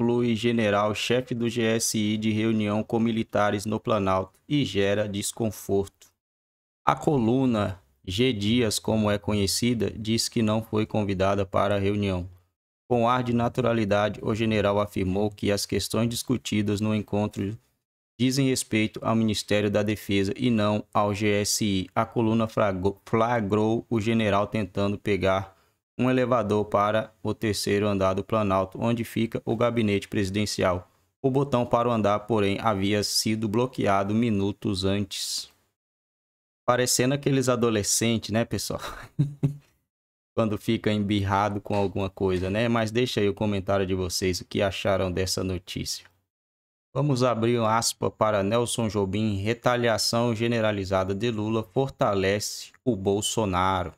inclui general-chefe do GSI de reunião com militares no Planalto e gera desconforto. A coluna G. Dias, como é conhecida, diz que não foi convidada para a reunião. Com ar de naturalidade, o general afirmou que as questões discutidas no encontro dizem respeito ao Ministério da Defesa e não ao GSI. A coluna flagrou o general tentando pegar um elevador para o terceiro andar do Planalto, onde fica o gabinete presidencial. O botão para o andar, porém, havia sido bloqueado minutos antes. Parecendo aqueles adolescentes, né, pessoal? Quando fica embirrado com alguma coisa, né? Mas deixa aí o comentário de vocês o que acharam dessa notícia. Vamos abrir um aspa para Nelson Jobim. Retaliação generalizada de Lula fortalece o Bolsonaro.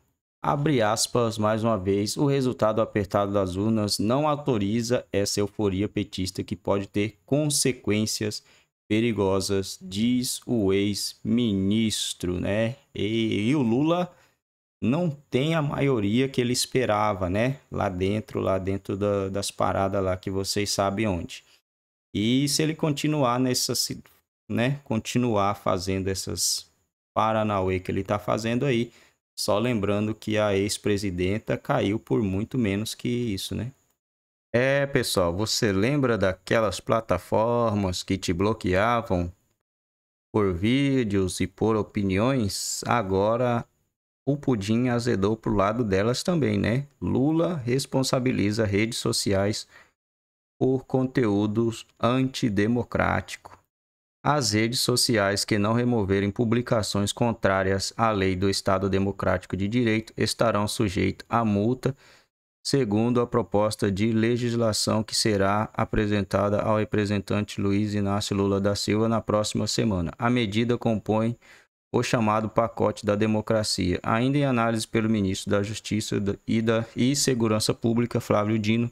Abre aspas mais uma vez, o resultado apertado das urnas não autoriza essa euforia petista que pode ter consequências perigosas, diz o ex-ministro, né? E, e, o Lula não tem a maioria que ele esperava, né? Lá dentro, lá dentro da, das paradas lá que vocês sabem onde. E se ele continuar nessa, né? Continuar fazendo essas Paranauê que ele tá fazendo aí, só lembrando que a ex-presidenta caiu por muito menos que isso, né? É, pessoal, você lembra daquelas plataformas que te bloqueavam por vídeos e por opiniões? Agora o pudim azedou pro lado delas também, né? Lula responsabiliza redes sociais por conteúdos antidemocrático as redes sociais que não removerem publicações contrárias à lei do Estado Democrático de Direito estarão sujeitas a multa, segundo a proposta de legislação que será apresentada ao representante Luiz Inácio Lula da Silva na próxima semana. A medida compõe o chamado pacote da democracia, ainda em análise pelo ministro da Justiça e, da, e Segurança Pública, Flávio Dino.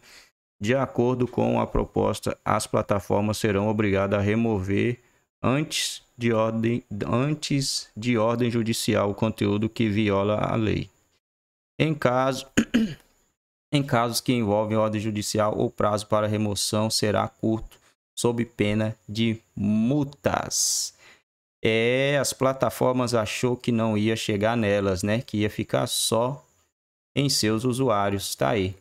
De acordo com a proposta, as plataformas serão obrigadas a remover antes de ordem, antes de ordem judicial o conteúdo que viola a lei. Em, caso, em casos que envolvem ordem judicial, o prazo para remoção será curto, sob pena de multas. É, as plataformas achou que não ia chegar nelas, né? Que ia ficar só em seus usuários, tá aí.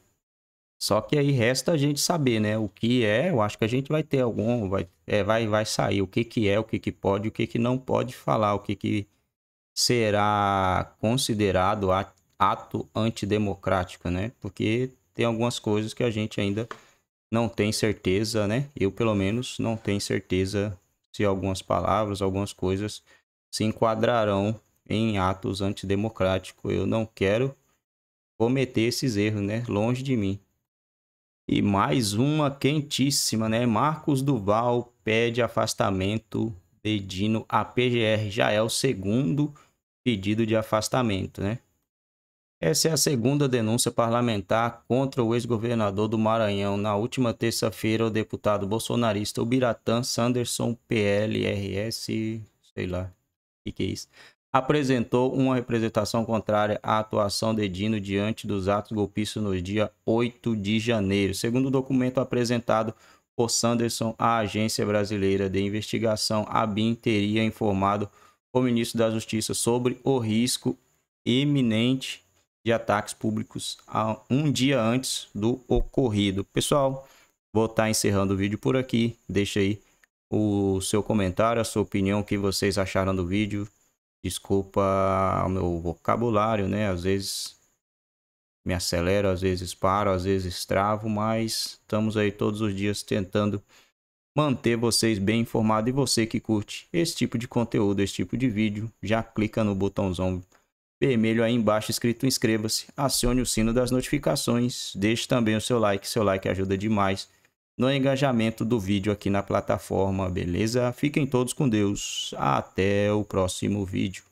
Só que aí resta a gente saber, né? O que é, eu acho que a gente vai ter algum, vai, é, vai, vai sair o que, que é, o que, que pode, o que, que não pode falar, o que, que será considerado ato antidemocrático, né? Porque tem algumas coisas que a gente ainda não tem certeza, né? Eu, pelo menos, não tenho certeza se algumas palavras, algumas coisas se enquadrarão em atos antidemocráticos. Eu não quero cometer esses erros, né? Longe de mim. E mais uma quentíssima, né? Marcos Duval pede afastamento de Dino a PGR. Já é o segundo pedido de afastamento, né? Essa é a segunda denúncia parlamentar contra o ex-governador do Maranhão. Na última terça-feira, o deputado bolsonarista Ubiratã Sanderson, PLRS, sei lá o que, que é isso, apresentou uma representação contrária à atuação de Dino diante dos atos golpistas no dia 8 de janeiro. Segundo o documento apresentado por Sanderson, a Agência Brasileira de Investigação, a Bim teria informado o ministro da Justiça sobre o risco iminente de ataques públicos um dia antes do ocorrido. Pessoal, vou estar tá encerrando o vídeo por aqui. Deixa aí o seu comentário, a sua opinião, o que vocês acharam do vídeo. Desculpa o meu vocabulário, né? Às vezes me acelero, às vezes paro, às vezes travo, mas estamos aí todos os dias tentando manter vocês bem informados. E você que curte esse tipo de conteúdo, esse tipo de vídeo, já clica no botãozão vermelho aí embaixo escrito inscreva-se, acione o sino das notificações, deixe também o seu like, seu like ajuda demais no engajamento do vídeo aqui na plataforma, beleza? Fiquem todos com Deus. Até o próximo vídeo.